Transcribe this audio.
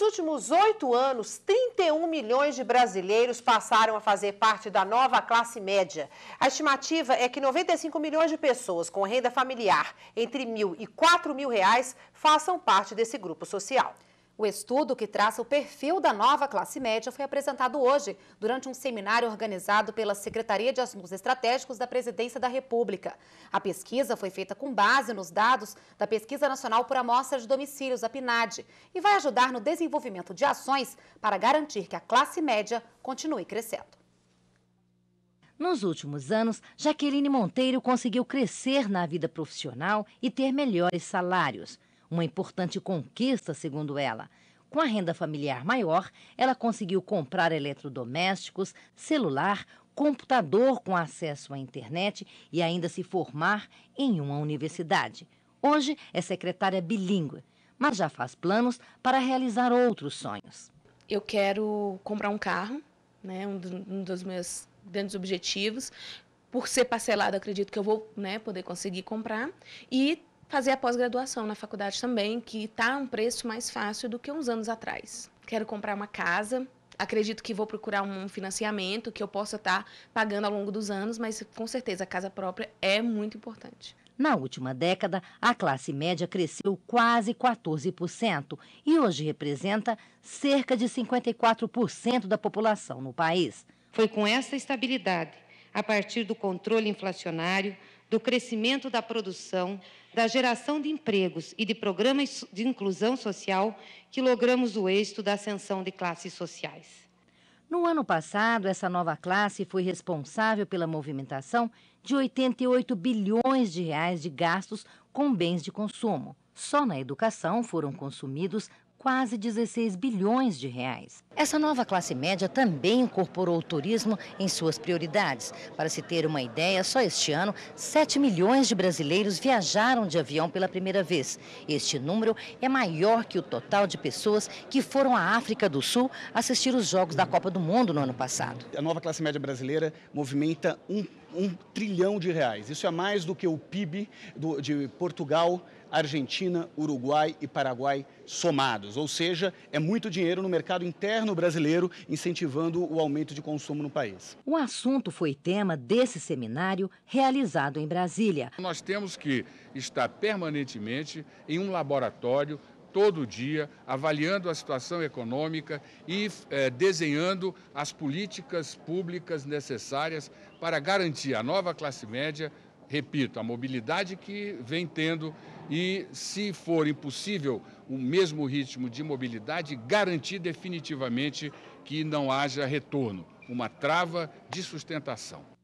Nos últimos oito anos, 31 milhões de brasileiros passaram a fazer parte da nova classe média. A estimativa é que 95 milhões de pessoas com renda familiar entre mil e quatro mil reais façam parte desse grupo social. O estudo que traça o perfil da nova classe média foi apresentado hoje, durante um seminário organizado pela Secretaria de Assuntos Estratégicos da Presidência da República. A pesquisa foi feita com base nos dados da Pesquisa Nacional por Amostra de Domicílios, a PNAD, e vai ajudar no desenvolvimento de ações para garantir que a classe média continue crescendo. Nos últimos anos, Jaqueline Monteiro conseguiu crescer na vida profissional e ter melhores salários uma importante conquista, segundo ela. Com a renda familiar maior, ela conseguiu comprar eletrodomésticos, celular, computador com acesso à internet e ainda se formar em uma universidade. Hoje é secretária bilíngue, mas já faz planos para realizar outros sonhos. Eu quero comprar um carro, né, um, dos meus grandes objetivos. Por ser parcelado, acredito que eu vou né, poder conseguir comprar. E fazer a pós-graduação na faculdade também, que está um preço mais fácil do que uns anos atrás. Quero comprar uma casa, acredito que vou procurar um financiamento que eu possa estar tá pagando ao longo dos anos, mas com certeza a casa própria é muito importante. Na última década, a classe média cresceu quase 14% e hoje representa cerca de 54% da população no país. Foi com essa estabilidade, a partir do controle inflacionário, do crescimento da produção, da geração de empregos e de programas de inclusão social que logramos o êxito da ascensão de classes sociais. No ano passado, essa nova classe foi responsável pela movimentação de 88 bilhões de reais de gastos com bens de consumo. Só na educação foram consumidos quase 16 bilhões de reais. Essa nova classe média também incorporou o turismo em suas prioridades. Para se ter uma ideia, só este ano, 7 milhões de brasileiros viajaram de avião pela primeira vez. Este número é maior que o total de pessoas que foram à África do Sul assistir os Jogos da Copa do Mundo no ano passado. A nova classe média brasileira movimenta um, um trilhão de reais. Isso é mais do que o PIB do, de Portugal, Argentina, Uruguai e Paraguai somados ou seja, é muito dinheiro no mercado interno brasileiro incentivando o aumento de consumo no país. O assunto foi tema desse seminário realizado em Brasília. Nós temos que estar permanentemente em um laboratório todo dia, avaliando a situação econômica e eh, desenhando as políticas públicas necessárias para garantir à nova classe média repito, a mobilidade que vem tendo e, se for impossível o mesmo ritmo de mobilidade, garantir definitivamente que não haja retorno, uma trava de sustentação.